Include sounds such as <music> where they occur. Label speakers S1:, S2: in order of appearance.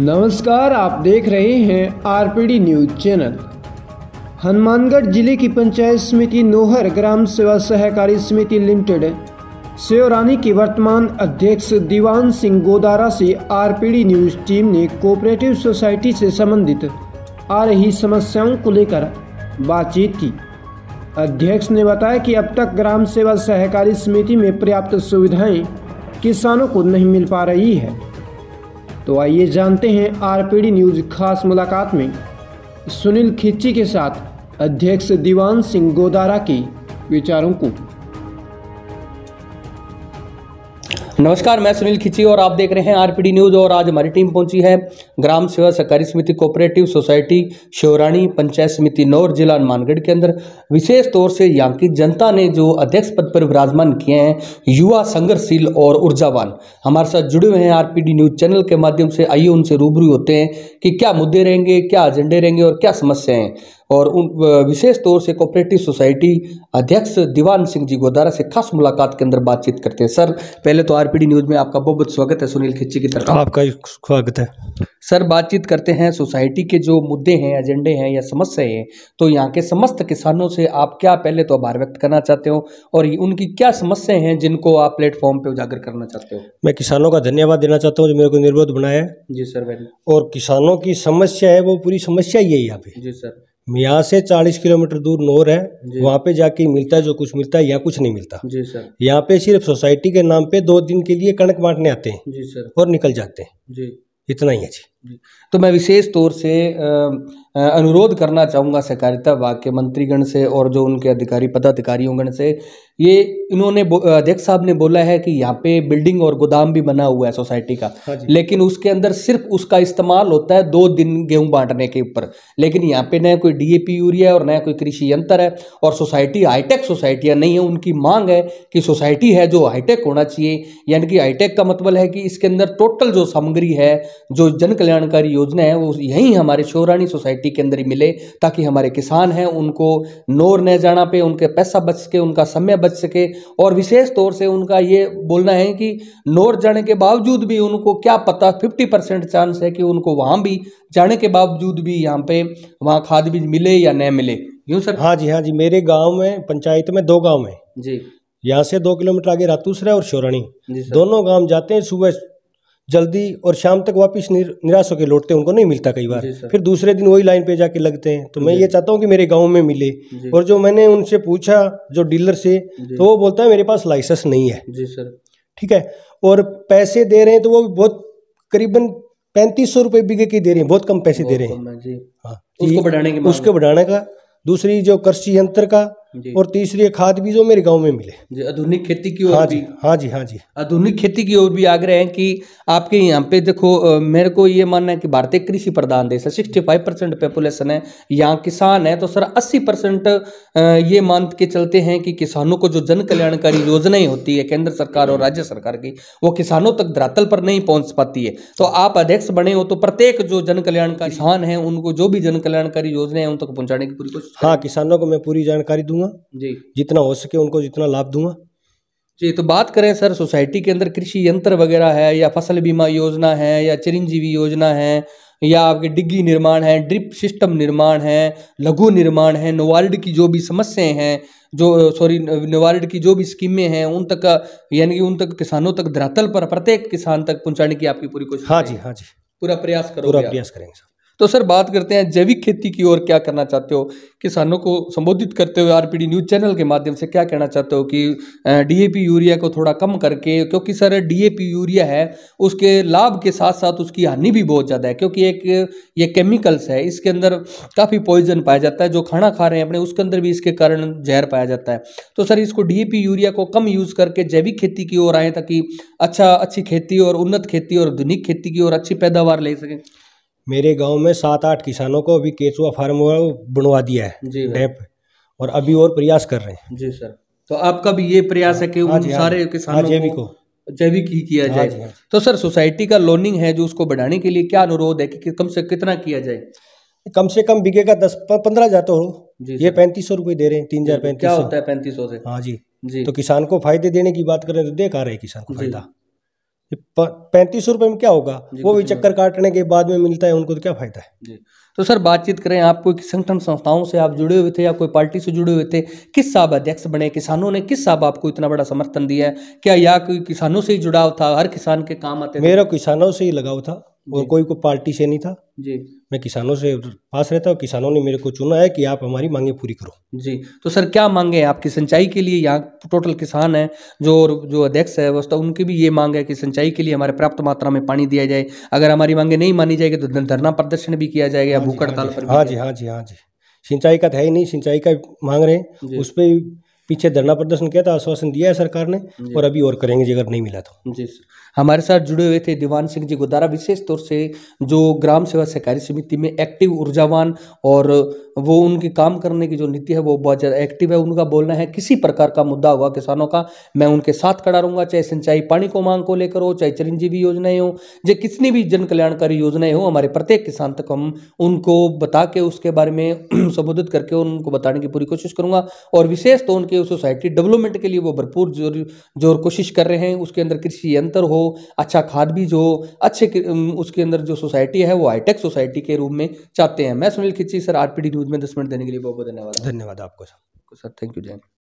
S1: नमस्कार आप देख रहे हैं आरपीडी न्यूज चैनल हनुमानगढ़ जिले की पंचायत समिति नोहर ग्राम सेवा सहकारी समिति लिमिटेड सेवरानी के वर्तमान अध्यक्ष दीवान सिंह गोदारा से आरपीडी न्यूज टीम ने कोऑपरेटिव सोसाइटी से संबंधित आ रही समस्याओं को लेकर बातचीत की अध्यक्ष ने बताया कि अब तक ग्राम सेवा सहकारी समिति में पर्याप्त सुविधाएं किसानों को नहीं मिल पा रही है तो आइए जानते हैं आरपीडी न्यूज खास मुलाकात में सुनील खिच्ची
S2: के साथ अध्यक्ष दीवान सिंह गोदारा के विचारों को नमस्कार मैं सुनील खिची और आप देख रहे हैं आरपीडी न्यूज़ और आज हमारी टीम पहुंची है ग्राम सेवा सहकारी समिति कोऑपरेटिव सोसाइटी शिवरानी पंचायत समिति नौर जिला हनुमानगढ़ के अंदर विशेष तौर से यहाँ की जनता ने जो अध्यक्ष पद पर विराजमान किए हैं युवा संघर्षशील और ऊर्जावान हमारे साथ जुड़े हुए हैं आर न्यूज़ चैनल के माध्यम से आइए उनसे रूबरू होते हैं कि क्या मुद्दे रहेंगे क्या एजेंडे रहेंगे और क्या समस्याएँ और उन विशेष तौर से कोऑपरेटिव सोसाइटी अध्यक्ष दीवान सिंह जी गोदारा से खास मुलाकात के अंदर बातचीत करते हैं सर पहले तो आरपीडी न्यूज में आपका बहुत बहुत स्वागत है सुनील खिच्ची की तरफ आपका स्वागत है सर बातचीत करते हैं सोसाइटी के जो मुद्दे हैं एजेंडे हैं या समस्या हैं तो यहाँ के समस्त किसानों से आप क्या पहले तो आभार व्यक्त करना चाहते हो और उनकी क्या समस्याएं हैं जिनको आप प्लेटफॉर्म पे उजागर करना चाहते हो
S1: मैं किसानों का धन्यवाद देना चाहता हूँ जो मेरे को निर्बोध बनाया है जी सर और किसानों की समस्या है वो पूरी समस्या ही है यहाँ पे जी सर यहाँ से चालीस किलोमीटर दूर नोर है वहाँ पे जाके मिलता है जो कुछ मिलता है यहाँ कुछ नहीं मिलता जी सर यहाँ पे सिर्फ सोसाइटी के नाम पे दो दिन के लिए कणक बांटने आते हैं जी सर और निकल जाते हैं
S2: जी इतना ही है जी तो मैं विशेष तौर से अनुरोध करना चाहूँगा सहकारिता विभाग के मंत्रीगण से और जो उनके अधिकारी पदाधिकारियों गण से ये इन्होंने अध्यक्ष साहब ने बोला है कि यहाँ पे बिल्डिंग और गोदाम भी बना हुआ है सोसाइटी का हाँ लेकिन उसके अंदर सिर्फ उसका इस्तेमाल होता है दो दिन गेहूं बांटने के ऊपर लेकिन यहाँ पे न कोई डीएपी यूरिया और न कोई कृषि यंत्र है और सोसाइटी हाईटेक सोसाइटियाँ नहीं है उनकी मांग है कि सोसाइटी है जो हाईटेक होना चाहिए यानी कि हाईटेक का मतलब है कि इसके अंदर टोटल जो सामग्री है जो जन कल्याणकारी योजना है वो यहीं हमारे शोरानी सोसाइटी के अंदर ही मिले ताकि हमारे किसान हैं उनको नोर न जाना पे उनके पैसा बच सके उनका समय बच सके और विशेष तौर से उनका ये बोलना है कि नोर जाने के बावजूद भी उनको क्या पता फिफ्टी परसेंट चांस है कि उनको वहाँ भी जाने के बावजूद भी यहाँ पे वहाँ खाद बीज मिले या न मिले यूँ सर हाँ जी हाँ जी मेरे गाँव में पंचायत में दो गाँव हैं जी
S1: यहाँ से दो किलोमीटर आगे रातूसरा और शोरणी दोनों गांव जाते हैं सुबह जल्दी और शाम तक वापस निर, निराश होकर लौटते हैं उनको नहीं मिलता कई बार फिर दूसरे दिन वही लाइन पे जाके लगते हैं तो मैं ये चाहता हूँ कि मेरे गांव में मिले और जो मैंने उनसे पूछा जो डीलर से तो वो बोलता है मेरे पास लाइसेंस नहीं है जी सर ठीक है और पैसे दे रहे हैं तो वो बहुत करीबन पैंतीस सौ रुपये बीघे की दे रहे हैं बहुत कम पैसे दे रहे
S2: हैं हाँ, बढ़ाने उसको
S1: बढ़ाने का दूसरी जो कृषि यंत्र का और तीसरी खाद भी जो मेरे गांव में मिले
S2: जी आधुनिक खेती की ओर हाँ जी हाँ जी हाँ जी आधुनिक खेती की ओर भी आग्रह है कि आपके यहाँ पे देखो मेरे को ये मानना है कि भारतीय कृषि प्रधान देश है सिक्सटी फाइव परसेंट पॉपुलेशन है यहाँ किसान है तो सर अस्सी परसेंट ये मान के चलते हैं कि किसानों को जो जन कल्याणकारी योजनाएं होती है केंद्र सरकार और राज्य सरकार की वो किसानों तक धरातल पर नहीं पहुंच पाती है तो आप अध्यक्ष बने हो तो प्रत्येक जो जन कल्याणकारी किसान है उनको जो भी जन कल्याणकारी योजनाएं उन तक पहुंचाने की पूरी कोशिश हाँ किसानों को मैं पूरी जानकारी दूंगा दूंगा जी जितना हो सके उनको जितना लाभ दूंगा जी तो बात करें सर सोसाइटी के अंदर कृषि यंत्र वगैरह है या फसल बीमा योजना है या चिरंजीवी योजना है या आपके डिग्गी निर्माण है ड्रिप सिस्टम निर्माण है लघु निर्माण है नवार्ड की जो भी समस्याएं हैं जो सॉरी नवार्ड की जो भी स्कीमें हैं उन तक यानी कि उन तक किसानों तक धरातल पर प्रत्येक किसान तक पहुंचाने की आपकी पूरी कोशिश हाँ जी हाँ जी पूरा प्रयास करो पूरा प्रयास करेंगे सर तो सर बात करते हैं जैविक खेती की ओर क्या करना चाहते हो किसानों को संबोधित करते हुए आरपीडी न्यूज चैनल के माध्यम से क्या कहना चाहते हो कि डीएपी यूरिया को थोड़ा कम करके क्योंकि सर डीएपी यूरिया है उसके लाभ के साथ साथ उसकी हानि भी बहुत ज़्यादा है क्योंकि एक ये केमिकल्स है इसके अंदर काफ़ी पॉइजन पाया जाता है जो खाना खा रहे हैं अपने उसके अंदर भी इसके कारण जहर पाया जाता है तो सर इसको डी यूरिया को कम यूज़ करके जैविक खेती की ओर आए ताकि अच्छा अच्छी खेती और उन्नत खेती और आधुनिक खेती की ओर अच्छी पैदावार ले सकें मेरे गांव में सात आठ किसानों को अभी केचुआ फार्म
S1: बनवा दिया है जी डैप और अभी और प्रयास कर रहे
S2: हैं जी सर तो आपका भी ये प्रयास है कि हाँ उन हाँ सारे हाँ किसानों जैविक को जैविक ही किया जाए तो सर सोसाइटी का लोनिंग है जो उसको बढ़ाने के लिए क्या अनुरोध है कि कम से कितना किया जाए कम से कम बिके का दस पंद्रह
S1: हजार तो हो ये पैंतीस सौ रुपये दे रहे हैं तीन हजार पैंतीस क्या होता है
S2: पैंतीस सौ से हाँ जी
S1: जी तो किसान को फायदे देने की बात करें तो देख आ रहे किसान को फायदा पैंतीस रुपये में क्या होगा वो भी चक्कर काटने के बाद में मिलता है उनको तो क्या फायदा है जी
S2: तो सर बातचीत करें आप कोई संगठन संस्थाओं से आप जुड़े हुए थे या कोई पार्टी से जुड़े हुए थे किस साहब अध्यक्ष बने किसानों ने किस साहब आपको इतना बड़ा समर्थन दिया है क्या या कोई किसानों से ही जुड़ाव था हर किसान के काम आते मेरा किसानों से ही लगाव
S1: था और कोई को पार्टी से नहीं था जी मैं किसानों से पास रहता हूँ किसानों ने मेरे को चुना है
S2: कि आप हमारी मांगे पूरी करो जी तो सर क्या मांगे हैं आपकी सिंचाई के लिए यहाँ टोटल किसान है जो जो अध्यक्ष है व्यवस्था उनकी भी ये मांग है कि सिंचाई के लिए हमारे पर्याप्त मात्रा में पानी दिया जाए अगर हमारी मांगे नहीं मानी जाएगी तो धरना प्रदर्शन भी किया जाएगा भूख हड़ताल पर हाँ जी हाँ, हाँ, हाँ जी हाँ जी
S1: सिंचाई का तो है ही नहीं सिंचाई का मांग रहे हैं उस पर पीछे धरना प्रदर्शन किया था आश्वासन दिया है
S2: सरकार ने और अभी और करेंगे जी अगर नहीं मिला तो जी सर हमारे साथ जुड़े हुए थे दीवान सिंह जी गोदारा विशेष तौर से जो ग्राम सेवा सहकारी समिति में एक्टिव ऊर्जावान और वो उनके काम करने की जो नीति है वो बहुत ज़्यादा एक्टिव है उनका बोलना है किसी प्रकार का मुद्दा होगा किसानों का मैं उनके साथ खड़ा रहूँगा चाहे सिंचाई पानी को मांग को लेकर हो चाहे चिरंजीवी योजनाएं हो चाहे कितनी भी जन कल्याणकारी योजनाएं हो हमारे प्रत्येक किसान तक हम उनको बता के उसके बारे में <clears throat> संबोधित करके उनको बताने की पूरी कोशिश करूँगा और विशेष तो उनके लिए सोसाइटी डेवलपमेंट के लिए वो भरपूर जोर जोर कोशिश कर रहे हैं उसके अंदर कृषि यंत्र हो अच्छा खाद बीज हो अच्छे उसके अंदर जो सोसाइटी है वो हाईटेक सोसाइटी के रूप में चाहते हैं मैं Sunil Khichi sir RPD news में दस मिनट देने के लिए बहुत बहुत धन्यवाद धन्यवाद आपको सर सर थैंक यू जय